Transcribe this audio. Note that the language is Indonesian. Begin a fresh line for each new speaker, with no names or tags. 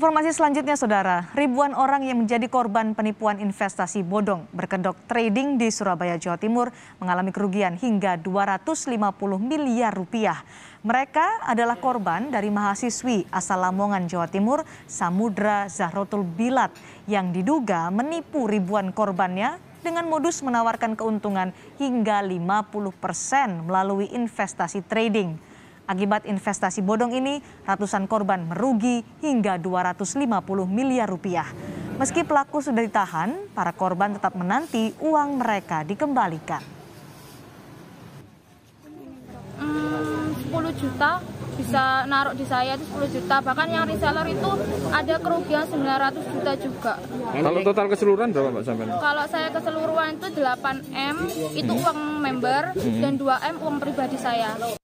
informasi selanjutnya, saudara. Ribuan orang yang menjadi korban penipuan investasi bodong berkedok trading di Surabaya, Jawa Timur mengalami kerugian hingga 250 miliar rupiah. Mereka adalah korban dari mahasiswi asal Lamongan, Jawa Timur, Samudra Zahrotul Bilat, yang diduga menipu ribuan korbannya dengan modus menawarkan keuntungan hingga 50 persen melalui investasi trading. Akibat investasi bodong ini, ratusan korban merugi hingga 250 miliar rupiah. Meski pelaku sudah ditahan, para korban tetap menanti uang mereka dikembalikan.
Hmm, 10 juta bisa naruh di saya itu 10 juta bahkan yang reseller itu ada kerugian 900 juta juga kalau
total keseluruhan berapa mbak sampai
kalau saya keseluruhan itu 8 m itu uang member hmm. dan 2 m uang pribadi saya